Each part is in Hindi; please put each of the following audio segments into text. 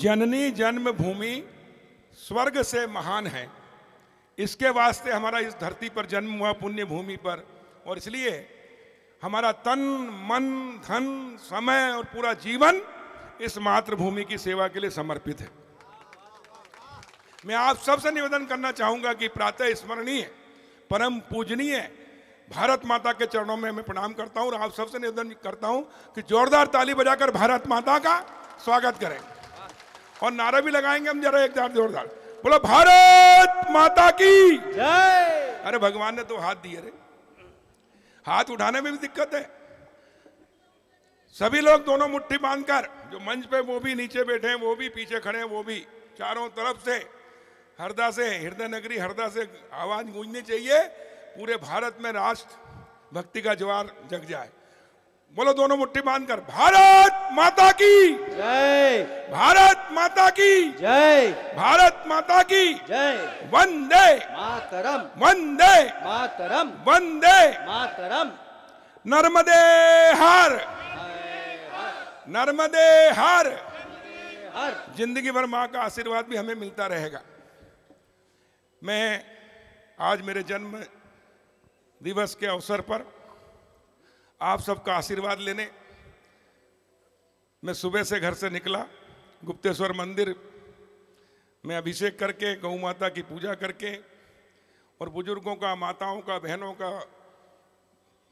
जननी जन्म भूमि स्वर्ग से महान है इसके वास्ते हमारा इस धरती पर जन्म हुआ पुण्य भूमि पर और इसलिए हमारा तन मन धन समय और पूरा जीवन इस मातृभूमि की सेवा के लिए समर्पित है मैं आप सबसे निवेदन करना चाहूंगा कि प्रातः स्मरणीय परम पूजनीय भारत माता के चरणों में मैं प्रणाम करता हूं और आप सबसे निवेदन करता हूं कि जोरदार ताली बजाकर भारत माता का स्वागत करें और नारा भी लगाएंगे हम जरा एक बार जोरदार बोलो भारत माता की जय अरे भगवान ने तो हाथ दिए रे हाथ उठाने में भी दिक्कत है सभी लोग दोनों मुट्ठी बांधकर जो मंच पे वो भी नीचे बैठे हैं वो भी पीछे खड़े हैं वो भी चारों तरफ से हरदा से हृदय नगरी हरदा से आवाज गूंजनी चाहिए पूरे भारत में राष्ट्र भक्ति का ज्वार जग जाए बोलो दोनों मुट्ठी बांधकर भारत माता की जय भारत माता की जय भारत माता की जय वंदे मातरम वंदे मातरम वंदे मातरम नर्मदे हर नर्मदे हर जिंदगी भर माँ का आशीर्वाद भी हमें मिलता रहेगा मैं आज मेरे जन्म दिवस के अवसर पर आप सबका आशीर्वाद लेने मैं सुबह से घर से निकला गुप्तेश्वर मंदिर में अभिषेक करके गौ माता की पूजा करके और बुजुर्गों का माताओं का बहनों का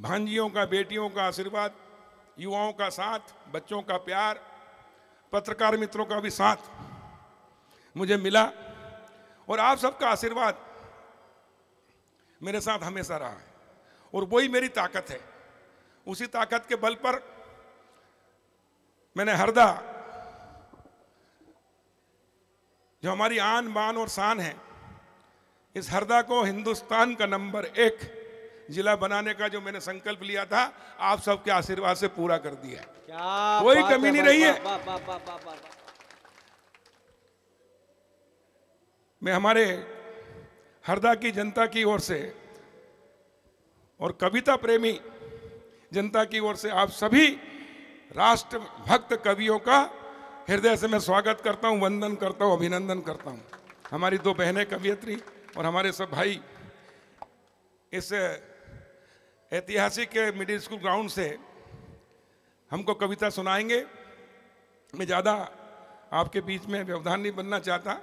भांजियों का बेटियों का आशीर्वाद युवाओं का साथ बच्चों का प्यार पत्रकार मित्रों का भी साथ मुझे मिला और आप सबका आशीर्वाद मेरे साथ हमेशा रहा है और वही मेरी ताकत है उसी ताकत के बल पर मैंने हरदा जो हमारी आन बान और शान है इस हरदा को हिंदुस्तान का नंबर एक जिला बनाने का जो मैंने संकल्प लिया था आप सबके आशीर्वाद से पूरा कर दिया कोई कमी नहीं रही है मैं हमारे हरदा की जनता की ओर से और कविता प्रेमी जनता की ओर से आप सभी राष्ट्र भक्त कवियों का हृदय से मैं स्वागत करता हूँ वंदन करता हूँ अभिनंदन करता हूं हमारी दो बहनें कवियत्री और हमारे सब भाई इस ऐतिहासिक मिडिल स्कूल ग्राउंड से हमको कविता सुनाएंगे मैं ज़्यादा आपके बीच में व्यवधान नहीं बनना चाहता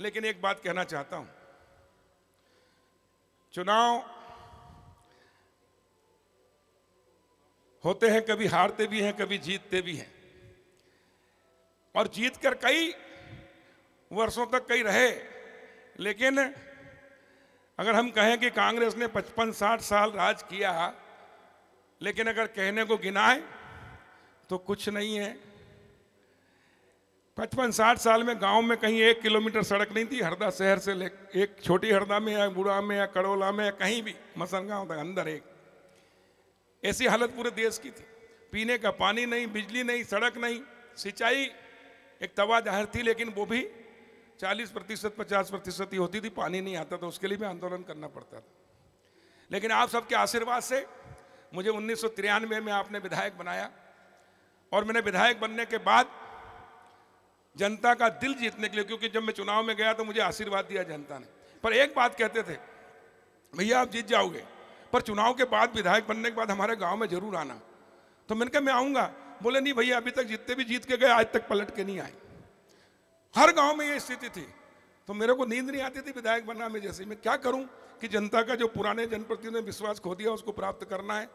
लेकिन एक बात कहना चाहता हूं चुनाव होते हैं कभी हारते भी हैं कभी जीतते भी हैं और जीत कर कई वर्षों तक कई रहे लेकिन अगर हम कहें कि कांग्रेस ने 55-60 साल राज किया लेकिन अगर कहने को गिनाए तो कुछ नहीं है पचपन साठ साल में गांव में कहीं एक किलोमीटर सड़क नहीं थी हरदा शहर से ले एक छोटी हरदा में या बुढ़ा में या कड़ोला में या कहीं भी मसन गाँव तक अंदर एक ऐसी हालत पूरे देश की थी पीने का पानी नहीं बिजली नहीं सड़क नहीं सिंचाई एक तवा जाहिर थी लेकिन वो भी 40 प्रतिशत पचास प्रतिशत ही होती थी पानी नहीं आता तो उसके लिए भी आंदोलन करना पड़ता था लेकिन आप सबके आशीर्वाद से मुझे उन्नीस में आपने विधायक बनाया और मैंने विधायक बनने के बाद जनता का दिल जीतने के लिए क्योंकि जब मैं चुनाव में गया तो मुझे आशीर्वाद दिया जनता ने पर एक बात कहते थे भैया आप जीत जाओगे पर चुनाव के बाद विधायक बनने के बाद हमारे गांव में जरूर आना तो मैंने कहा मैं आऊँगा बोले नहीं भैया अभी तक जितने भी जीत के गए आज तक पलट के नहीं आए हर गांव में ये स्थिति थी तो मेरे को नींद नहीं आती थी विधायक बनना में जैसे मैं क्या करूं कि जनता का जो पुराने जनप्रतिनिधि ने विश्वास खो दिया उसको प्राप्त करना है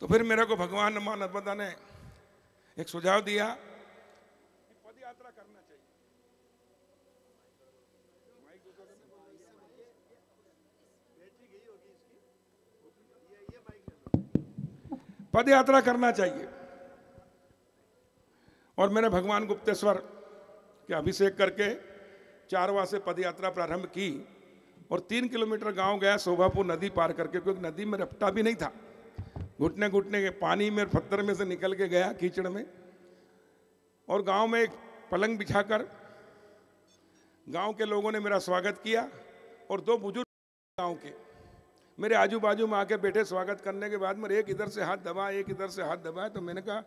तो फिर मेरे को भगवान मां नर्मदा ने एक सुझाव दिया पद यात्रा करना चाहिए और मैंने भगवान गुप्तेश्वर के अभिषेक करके चारवा से पद यात्रा प्रारंभ की और तीन किलोमीटर गांव गया शोभापुर नदी पार करके क्योंकि नदी में रपटा भी नहीं था घुटने घुटने के पानी में पत्थर में से निकल के गया कीचड़ में और गांव में एक पलंग बिछाकर गांव के लोगों ने मेरा स्वागत किया और दो बुजुर्ग गांव के मेरे आजू बाजू में आके बैठे स्वागत करने के बाद मेरे एक इधर से हाथ दबा एक इधर से हाथ दबाए तो मैंने कहा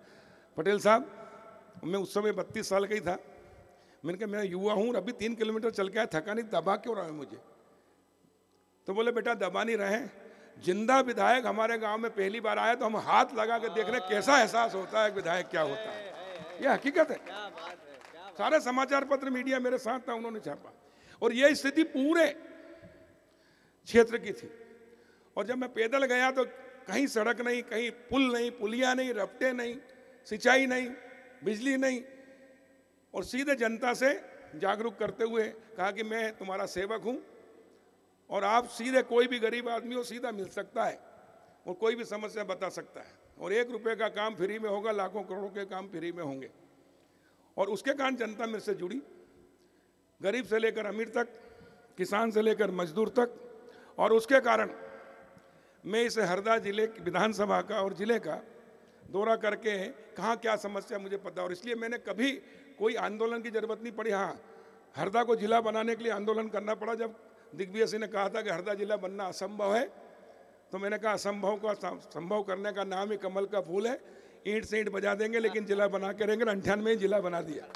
पटेल साहब मैं उस समय बत्तीस साल का ही था मैंने कहा मैं युवा हूँ अभी तीन किलोमीटर चल के आया थका नहीं दबा क्यों रहा है मुझे तो बोले बेटा दबा नहीं रहे जिंदा विधायक हमारे गांव में पहली बार आया तो हम हाथ लगा के देख रहे कैसा एहसास होता है विधायक क्या होता है यह हकीकत है सारे समाचार पत्र मीडिया मेरे साथ था उन्होंने छापा और यह स्थिति पूरे क्षेत्र की थी और जब मैं पैदल गया तो कहीं सड़क नहीं कहीं पुल नहीं पुलिया नहीं रफ्टे नहीं सिंचाई नहीं बिजली नहीं और सीधे जनता से जागरूक करते हुए कहा कि मैं तुम्हारा सेवक हूँ और आप सीधे कोई भी गरीब आदमी हो सीधा मिल सकता है और कोई भी समस्या बता सकता है और एक रुपए का काम फ्री में होगा लाखों करोड़ों के काम फ्री में होंगे और उसके कारण जनता मेरे से जुड़ी गरीब से लेकर अमीर तक किसान से लेकर मजदूर तक और उसके कारण मैं इसे हरदा जिले की विधानसभा का और जिले का दौरा करके कहाँ क्या समस्या मुझे पता और इसलिए मैंने कभी कोई आंदोलन की ज़रूरत नहीं पड़ी हाँ हरदा को जिला बनाने के लिए आंदोलन करना पड़ा जब दिग्विजय सिंह ने कहा था कि हरदा जिला बनना असंभव है तो मैंने कहा असंभव का संभव करने का नाम ही कमल का फूल है ईंट से ईंट बजा देंगे लेकिन जिला बना के रहेंगे अंठानवे में जिला बना दिया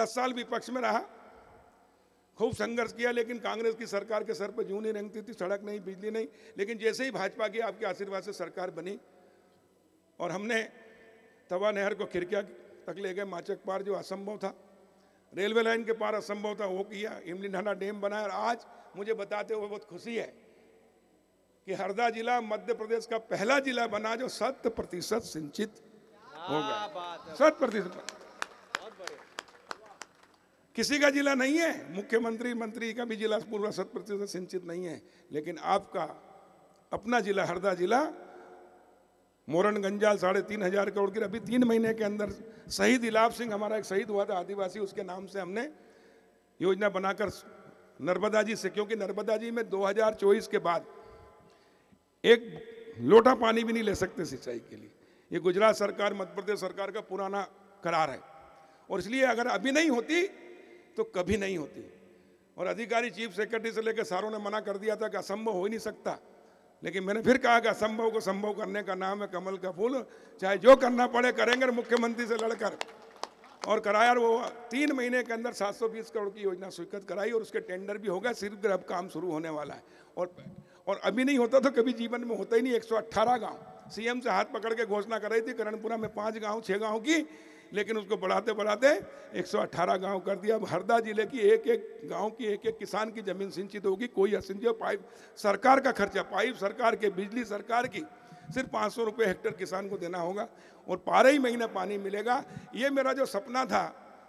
दस साल विपक्ष में रहा खूब संघर्ष किया लेकिन कांग्रेस की सरकार के सर पर जू नहीं रंगती थी सड़क नहीं बिजली नहीं लेकिन जैसे ही भाजपा की आपके आशीर्वाद से सरकार बनी और हमने तवा नहर को खिड़किया तक ले गए माचक पार जो असंभव था रेलवे लाइन के पार असंभव था वो किया इमली ढाना डैम बनाया और आज मुझे बताते हुए बहुत खुशी है कि हरदा जिला मध्य प्रदेश का पहला जिला बना जो शत प्रतिशत सिंचित हो गया शत प्रतिशत किसी का जिला नहीं है मुख्यमंत्री मंत्री का भी जिला पूरा शत प्रतिशत सिंचित नहीं है लेकिन आपका अपना जिला हरदा जिला मोरन गंजाल साढ़े तीन हजार करोड़ की अभी तीन महीने के अंदर शहीद इलाब सिंह हमारा एक शहीद हुआ था आदिवासी उसके नाम से हमने योजना बनाकर नर्मदा जी से क्योंकि नर्मदा जी में दो के बाद एक लोटा पानी भी नहीं ले सकते सिंचाई के लिए ये गुजरात सरकार मध्य प्रदेश सरकार का पुराना करार है और इसलिए अगर अभी नहीं होती तो कभी नहीं होती और अधिकारी चीफ सेक्रेटरी से लेकर सारों ने मना कर दिया था कि असंभव हो ही नहीं सकता लेकिन मैंने फिर कहा कि असंभव को संभव करने का नाम है कमल का फूल चाहे जो करना पड़े करेंगे मुख्यमंत्री से लड़कर और कराया वो तीन महीने के अंदर 720 करोड़ की योजना स्वीकृत कराई और उसके टेंडर भी हो गए शीघ्र अब काम शुरू होने वाला है और और अभी नहीं होता तो कभी जीवन में होता ही नहीं 118 गांव सीएम से हाथ पकड़ के घोषणा कराई थी करणपुरा में पांच गांव छह गांव की लेकिन उसको बढ़ाते बढ़ाते 118 गांव कर दिया अब हरदा जिले की एक एक गांव की एक एक किसान की जमीन सिंचित होगी कोई असिंचित पाइप सरकार का खर्चा पाइप सरकार के बिजली सरकार की सिर्फ पाँच सौ रुपये हेक्टर किसान को देना होगा और पारे ही महीने पानी मिलेगा ये मेरा जो सपना था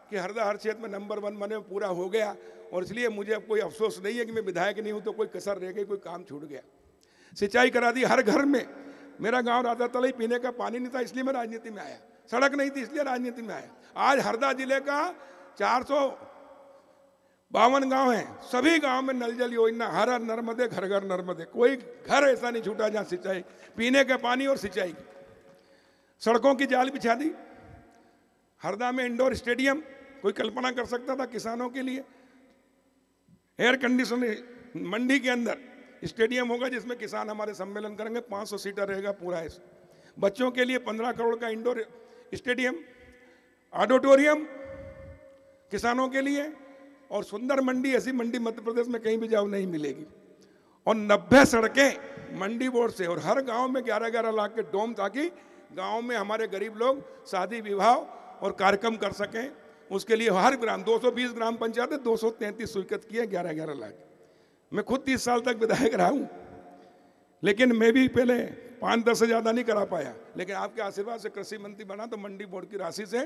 कि हरदा हर क्षेत्र में नंबर वन बने पूरा हो गया और इसलिए मुझे अब कोई अफसोस नहीं है कि मैं विधायक नहीं हूँ तो कोई कसर रह गई कोई काम छूट गया सिंचाई करा दी हर घर में मेरा गांव राधा तला ही पीने का पानी नहीं था इसलिए मैं राजनीति में आया सड़क नहीं थी इसलिए राजनीति में आए आज हरदा जिले का चार सौ बावन गांव हैं सभी गांव में नल जल योजना हर हर नर्मदे घर घर नर्मदे कोई घर ऐसा नहीं छूटा जहाँ सिंचाई पीने के पानी और सिंचाई की सड़कों की जाल बिछा दी हरदा में इंडोर स्टेडियम कोई कल्पना कर सकता था किसानों के लिए एयर कंडीशन मंडी के अंदर स्टेडियम होगा जिसमें किसान हमारे सम्मेलन करेंगे 500 सीटर रहेगा पूरा बच्चों के लिए पंद्रह करोड़ का इंडोर स्टेडियम ऑडिटोरियम किसानों के लिए और सुंदर मंडी ऐसी मंडी मध्य प्रदेश में कहीं भी जाओ नहीं मिलेगी और नब्बे सड़कें मंडी बोर्ड से और हर गांव में ग्यारह ग्यारह लाख के डोम ताकि गांव में हमारे गरीब लोग शादी विवाह और कार्यक्रम कर सकें उसके लिए हर ग्राम 220 ग्राम पंचायत दो सौ तैंतीस स्वीकृत किए ग्यारह ग्यारह लाख मैं खुद तीस साल तक विधायक रहा हूँ लेकिन मैं भी पहले पाँच दस से ज़्यादा नहीं करा पाया लेकिन आपके आशीर्वाद से कृषि मंत्री बना तो मंडी बोर्ड की राशि से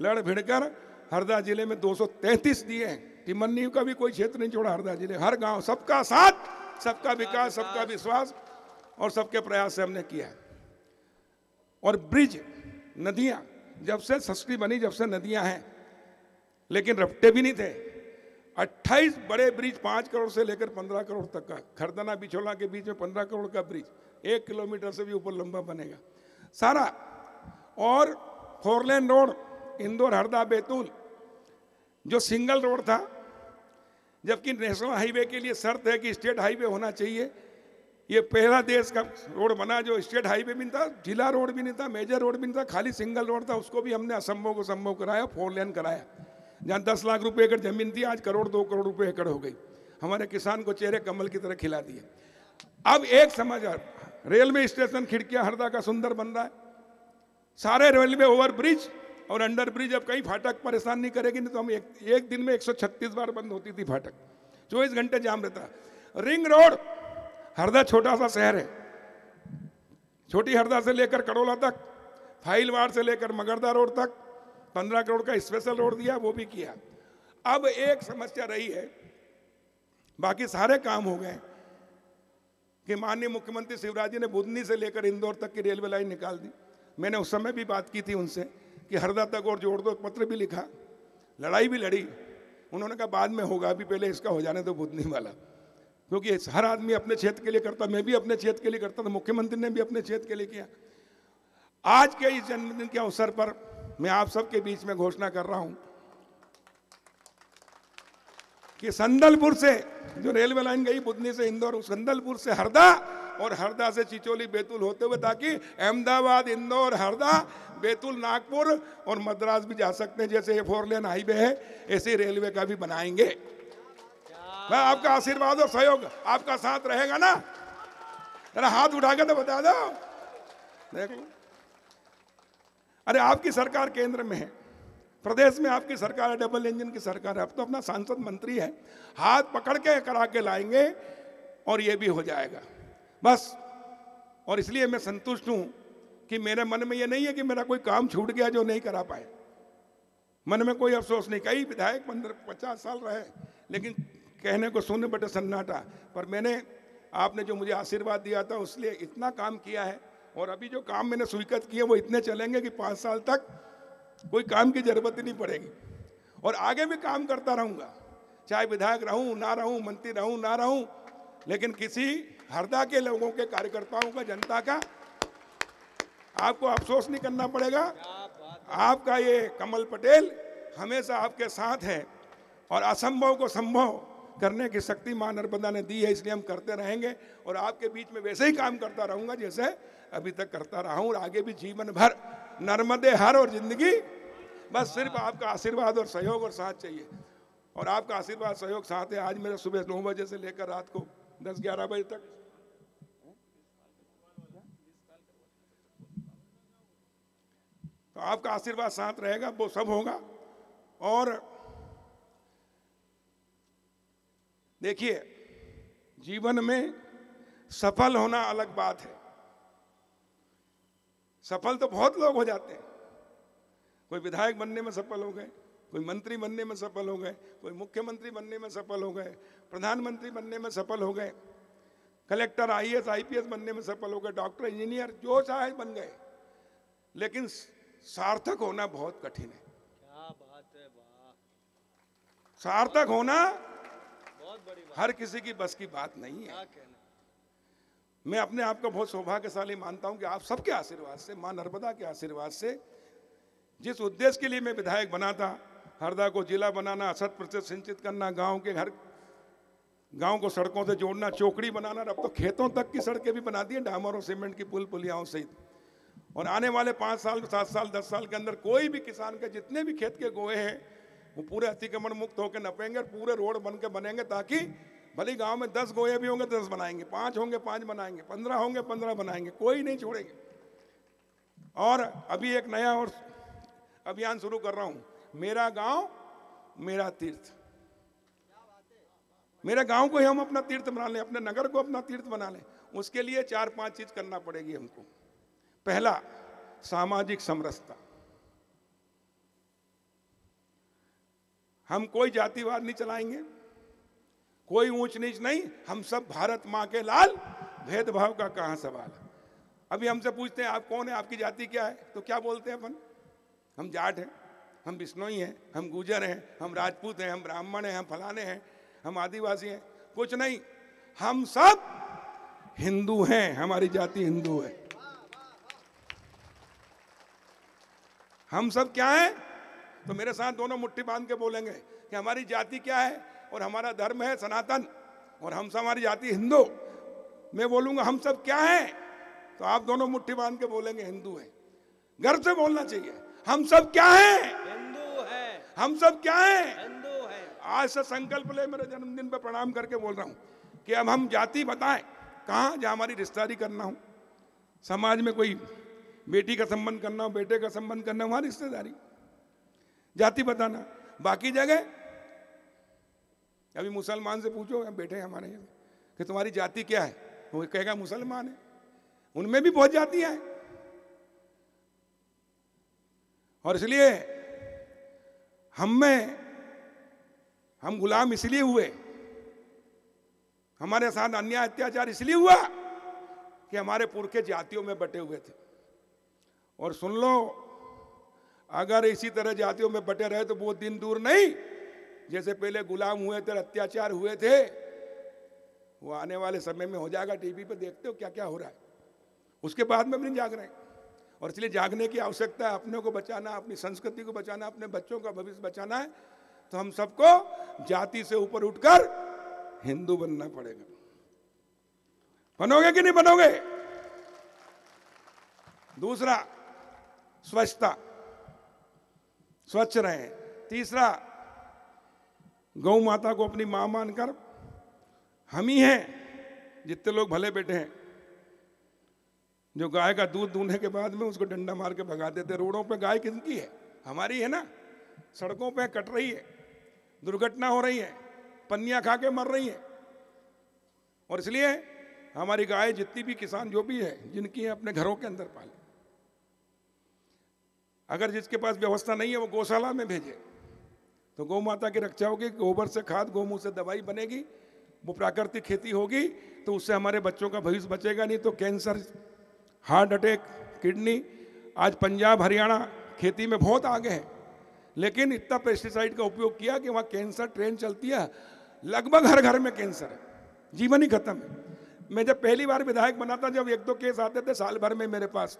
लड़ भिड़ कर हरदा जिले में 233 दिए हैं टिमन्नी का भी कोई क्षेत्र नहीं छोड़ा हरदा जिले हर गांव सबका साथ सबका विकास सबका विश्वास और सबके प्रयास से हमने किया और ब्रिज नदियाँ जब से सस्ती बनी जब से नदियाँ हैं लेकिन रपटे भी नहीं थे 28 बड़े ब्रिज 5 करोड़ से लेकर 15 करोड़ तक का खरदना बिछोला के बीच में 15 करोड़ का ब्रिज एक किलोमीटर से भी ऊपर लंबा बनेगा सारा और फोरलेन रोड इंदौर हरदा बैतूल जो सिंगल रोड था जबकि नेशनल हाईवे के लिए शर्त है कि स्टेट हाईवे होना चाहिए ये पहला देश का रोड बना जो स्टेट हाईवे भी नहीं था जिला रोड भी नहीं था मेजर रोड भी नहीं था खाली सिंगल रोड था उसको भी हमने असंभव को संभव कराया फोर लेन कराया जहाँ दस लाख रुपए एकड़ जमीन थी आज करोड़ दो करोड़ रुपए एकड़ हो गई हमारे किसान को चेहरे कमल की तरह खिला दिए अब एक समाचार रेलवे स्टेशन खिड़कियां हरदा का सुंदर बन रहा है सारे रेलवे ओवर ब्रिज और अंडर ब्रिज अब कहीं फाटक परेशान नहीं करेगी नहीं तो हम एक, एक दिन में 136 बार बंद होती थी फाटक चौबीस घंटे जाम रहता रिंग रोड हरदा छोटा सा शहर है छोटी हरदा से लेकर करोला तक फाइलवाड़ से लेकर मगरदा रोड तक पंद्रह करोड़ का स्पेशल रोड दिया वो भी किया अब एक समस्या रही है बाकी सारे काम हो गए कि माननीय मुख्यमंत्री शिवराज जी ने बुधनी से लेकर इंदौर तक की रेलवे लाइन निकाल दी मैंने उस समय भी बात की थी उनसे कि हरदा तक और जोड़ दो पत्र भी लिखा लड़ाई भी लड़ी उन्होंने कहा बाद में होगा अभी पहले इसका हो जाने दो बुधनी वाला क्योंकि हर आदमी अपने क्षेत्र के लिए करता मैं भी अपने क्षेत्र के लिए करता था मुख्यमंत्री ने भी अपने क्षेत्र के लिए किया आज के इस जन्मदिन के अवसर पर मैं आप सबके बीच में घोषणा कर रहा हूँ कि संदलपुर से जो रेलवे लाइन गई बुधनी से इंदौर संदलपुर से हरदा और हरदा से चिचोली बैतूल होते हुए ताकि अहमदाबाद इंदौर हरदा बैतूल नागपुर और मद्रास भी जा सकते हैं जैसे ये फोर लेन हाईवे है ऐसे रेलवे का भी बनाएंगे मैं आपका आशीर्वाद और सहयोग आपका साथ रहेगा ना अरे हाथ उठा के तो बता दो देख लो अरे आपकी सरकार केंद्र में है प्रदेश में आपकी सरकार है डबल इंजन की सरकार है अब तो अपना सांसद मंत्री है हाथ पकड़ के करा के लाएंगे और ये भी हो जाएगा बस और इसलिए मैं संतुष्ट हूँ कि मेरे मन में ये नहीं है कि मेरा कोई काम छूट गया जो नहीं करा पाए मन में कोई अफसोस नहीं कई विधायक पंद्रह पचास साल रहे लेकिन कहने को सुन बटे सन्नाटा पर मैंने आपने जो मुझे आशीर्वाद दिया था उसलिए इतना काम किया है और अभी जो काम मैंने स्वीकृत किए वो इतने चलेंगे कि पाँच साल तक कोई काम की जरूरत ही नहीं पड़ेगी और आगे भी काम करता रहूंगा चाहे विधायक रहूं ना रहूं मंत्री रहूं ना रहूं लेकिन किसी हरदा के लोगों के कार्यकर्ताओं का जनता का आपको अफसोस नहीं करना पड़ेगा आपका ये कमल पटेल हमेशा आपके साथ है और असंभव को संभव करने की शक्ति मां नर्मदा ने दी है इसलिए हम करते रहेंगे और आपके बीच में वैसे ही काम करता रहूंगा जैसे अभी तक करता रहा हूं और आगे भी जीवन भर नर्मदे हर और जिंदगी बस सिर्फ आपका आशीर्वाद और सहयोग और साथ चाहिए और आपका आशीर्वाद सहयोग साथ है आज मेरा सुबह नौ बजे से लेकर रात को दस ग्यारह बजे तक तो आपका आशीर्वाद साथ रहेगा वो सब होगा और देखिए जीवन में सफल होना अलग बात है सफल तो बहुत लोग हो जाते हैं कोई विधायक बनने में सफल हो गए कोई मंत्री बनने में सफल हो गए कोई मुख्यमंत्री बनने में सफल हो गए प्रधानमंत्री बनने में सफल हो गए कलेक्टर आईएएस आईपीएस बनने में सफल हो गए डॉक्टर इंजीनियर जो चाहे बन गए लेकिन सार्थक होना बहुत कठिन है क्या बात है सार्थक होना बहुत बड़ी बात हर किसी की बस की बात नहीं है मैं अपने आप को बहुत सौभाग्यशाली मानता हूं कि आप सबके आशीर्वाद से मां नर्मदा के आशीर्वाद से जिस उद्देश्य के लिए मैं विधायक बना था हरदा को जिला बनाना असत प्रतिशत सिंचित करना गांव के घर गांव को सड़कों से जोड़ना चौकड़ी बनाना अब तो खेतों तक की सड़कें भी बना दी हैं डामर और सीमेंट की पुल पुलियाओं सहित और आने वाले पाँच साल सात साल दस साल के अंदर कोई भी किसान के जितने भी खेत के गोहे हैं वो पूरे अतिक्रमण मुक्त होकर नपेंगे और पूरे रोड बन के बनेंगे ताकि भले गांव में दस गोहे भी होंगे दस बनाएंगे पांच होंगे पांच बनाएंगे पंद्रह होंगे पंद्रह बनाएंगे कोई नहीं छोड़ेंगे और अभी एक नया और अभियान शुरू कर रहा हूं मेरा गांव मेरा तीर्थ मेरा गांव को ही हम अपना तीर्थ बना लें अपने नगर को अपना तीर्थ बना लें उसके लिए चार पांच चीज करना पड़ेगी हमको पहला सामाजिक समरसता हम कोई जातिवाद नहीं चलाएंगे कोई ऊंच नीच नहीं हम सब भारत माँ के लाल भेदभाव का कहा सवाल अभी हमसे पूछते हैं आप कौन है आपकी जाति क्या है तो क्या बोलते हैं अपन हम जाट हैं हम बिश्नोई हैं हम गुजर हैं हम राजपूत हैं हम ब्राह्मण हैं हम फलाने हैं हम आदिवासी हैं कुछ नहीं हम सब हिंदू हैं हमारी जाति हिंदू है हम सब क्या हैं तो मेरे साथ दोनों मुट्ठी बांध के बोलेंगे कि हमारी जाति क्या है और हमारा धर्म है सनातन और हम सब हमारी जाति हिंदू मैं बोलूंगा हम सब क्या हैं तो आप दोनों मुट्ठी बांध के बोलेंगे हिंदू हैं गर्व से बोलना चाहिए हम सब क्या है हिंदू है हम सब क्या है हिंदू है आज से संकल्प ले मेरे जन्मदिन पर प्रणाम करके बोल रहा हूँ कि अब हम जाति बताएं कहाँ जहाँ हमारी रिश्तेदारी करना हो समाज में कोई बेटी का संबंध करना हो बेटे का संबंध करना हो वहाँ रिश्तेदारी जाति बताना बाकी जगह अभी मुसलमान से पूछो बेटे हमारे यहाँ कि तुम्हारी जाति क्या है वो कहेगा मुसलमान है उनमें भी बहुत जातियाँ हैं और इसलिए हम में हम गुलाम इसलिए हुए हमारे साथ अन्याय अत्याचार इसलिए हुआ कि हमारे पुरखे जातियों में बटे हुए थे और सुन लो अगर इसी तरह जातियों में बटे रहे तो वो दिन दूर नहीं जैसे पहले गुलाम हुए थे अत्याचार हुए थे वो आने वाले समय में हो जाएगा टीवी पर देखते हो क्या क्या हो रहा है उसके बाद में भी नहीं जाग रहे हैं और इसलिए जागने की आवश्यकता है अपने को बचाना अपनी संस्कृति को बचाना अपने बच्चों का भविष्य बचाना है तो हम सबको जाति से ऊपर उठकर हिंदू बनना पड़ेगा बनोगे कि नहीं बनोगे दूसरा स्वच्छता स्वच्छ रहे तीसरा गौ माता को अपनी मां मानकर हम ही हैं जितने लोग भले बैठे हैं जो गाय का दूध दूंढने के बाद में उसको डंडा मार के भगा देते रोडों पे गाय किनकी है हमारी है ना सड़कों पे कट रही है दुर्घटना हो रही है पन्निया खा के मर रही है और इसलिए हमारी गाय जितनी भी किसान जो भी है जिनकी है अपने घरों के अंदर पाले अगर जिसके पास व्यवस्था नहीं है वो गौशाला में भेजे तो गौ माता की रक्षा होगी गोबर से खाद गोमू से दवाई बनेगी वो प्राकृतिक खेती होगी तो उससे हमारे बच्चों का भविष्य बचेगा नहीं तो कैंसर हार्ट अटैक किडनी आज पंजाब हरियाणा खेती में बहुत आगे है लेकिन इतना पेस्टिसाइड का उपयोग किया कि वहाँ कैंसर ट्रेन चलती है लगभग हर घर में कैंसर है जीवन ही खत्म है मैं जब पहली बार विधायक बना था जब एक दो केस आते थे साल भर में मेरे पास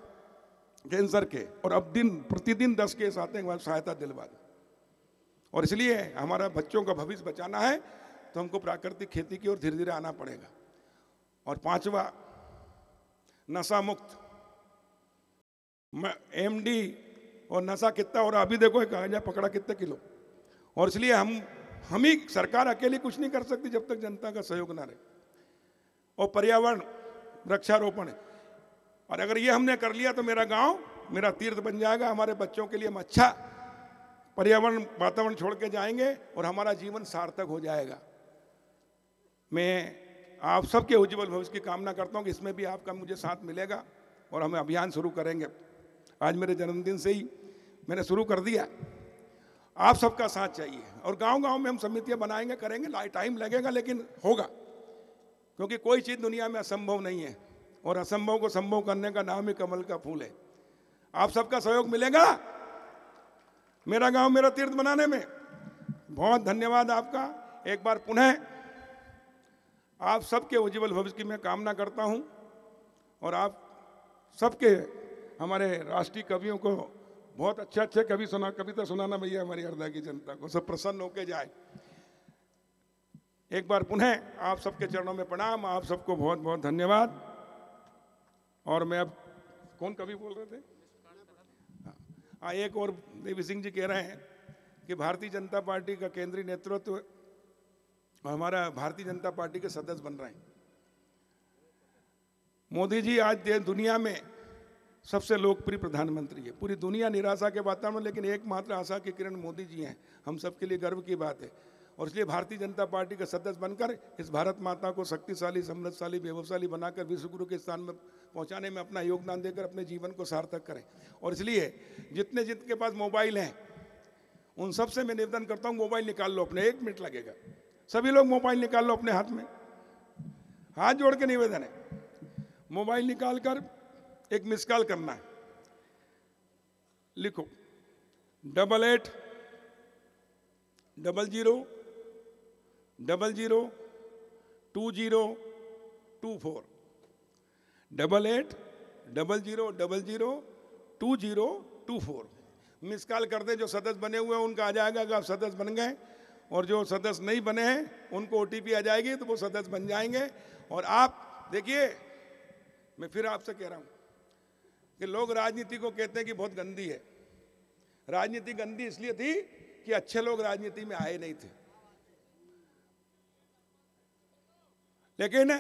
कैंसर के और अब दिन प्रतिदिन दस केस आते हैं सहायता दिलवा और इसलिए हमारा बच्चों का भविष्य बचाना है तो हमको प्राकृतिक खेती की ओर धीरे धीरे आना पड़ेगा और पांचवा नशा मुक्त एम डी और नशा कितना हो रहा अभी देखो गांजा पकड़ा कितने किलो और इसलिए हम हम ही सरकार अकेली कुछ नहीं कर सकती जब तक जनता का सहयोग ना रहे और पर्यावरण वृक्षारोपण है और अगर ये हमने कर लिया तो मेरा गांव मेरा तीर्थ बन जाएगा हमारे बच्चों के लिए हम अच्छा पर्यावरण वातावरण छोड़ के जाएंगे और हमारा जीवन सार्थक हो जाएगा मैं आप सबके उज्जवल भविष्य की कामना करता हूँ कि इसमें भी आपका मुझे साथ मिलेगा और हम अभियान शुरू करेंगे आज मेरे जन्मदिन से ही मैंने शुरू कर दिया आप सबका साथ चाहिए और गांव गांव में हम समितियां बनाएंगे करेंगे टाइम लगेगा लेकिन होगा क्योंकि कोई चीज़ दुनिया में असंभव नहीं है और असंभव को संभव करने का नाम ही कमल का फूल है आप सबका सहयोग मिलेगा मेरा गांव मेरा तीर्थ बनाने में बहुत धन्यवाद आपका एक बार पुनः आप सबके उज्जवल भविष्य की मैं कामना करता हूं और आप सबके हमारे राष्ट्रीय कवियों को बहुत अच्छे अच्छे कवि सुना कविता सुनाना भैया हमारी हरदा की जनता को सब प्रसन्न होके जाए एक बार पुनः आप सबके चरणों में प्रणाम आप सबको बहुत बहुत धन्यवाद और मैं अब कौन कवि बोल रहे थे हाँ एक और देवी सिंह जी कह रहे हैं कि भारतीय जनता पार्टी का केंद्रीय नेतृत्व हमारा भारतीय जनता पार्टी के सदस्य बन रहे हैं मोदी जी आज दुनिया में सबसे लोकप्रिय प्रधानमंत्री है पूरी दुनिया निराशा के वातावरण लेकिन एकमात्र आशा की किरण मोदी जी हैं हम सबके लिए गर्व की बात है और इसलिए भारतीय जनता पार्टी का सदस्य बनकर इस भारत माता को शक्तिशाली समृद्धशाली वैभवशाली बनाकर विश्वगुरु के स्थान में पहुंचाने में अपना योगदान देकर अपने जीवन को सार्थक करें और इसलिए जितने जितने पास मोबाइल हैं उन सबसे मैं निवेदन करता हूँ मोबाइल निकाल लो अपने एक मिनट लगेगा सभी लोग मोबाइल निकाल लो अपने हाथ में हाथ जोड़ के निवेदन है मोबाइल निकाल कर एक मिस कॉल करना है लिखो double eight double zero double zero two zero two four double eight double zero double zero two zero two four miss call करते जो सदस्य बने हुए हैं उनका आ जाएगा अगर आप सदस्य बन गए और जो सदस्य नहीं बने हैं उनको ओ आ जाएगी तो वो सदस्य बन जाएंगे और आप देखिए मैं फिर आपसे कह रहा हूँ कि लोग राजनीति को कहते हैं कि बहुत गंदी है राजनीति गंदी इसलिए थी कि अच्छे लोग राजनीति में आए नहीं थे लेकिन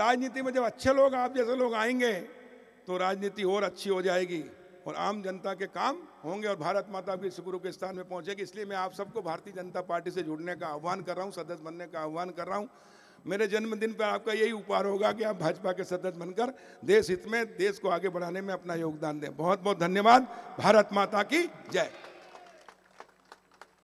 राजनीति में जब अच्छे लोग आप जैसे लोग आएंगे तो राजनीति और अच्छी हो जाएगी और आम जनता के काम होंगे और भारत माता भी सुगुरु के स्थान में पहुंचेगी इसलिए मैं आप सबको भारतीय जनता पार्टी से जुड़ने का आह्वान कर रहा हूँ सदस्य बनने का आह्वान कर रहा हूँ मेरे जन्मदिन पर आपका यही उपहार होगा कि आप भाजपा के सदस्य बनकर देश हित में देश को आगे बढ़ाने में अपना योगदान दें बहुत बहुत धन्यवाद भारत माता की जय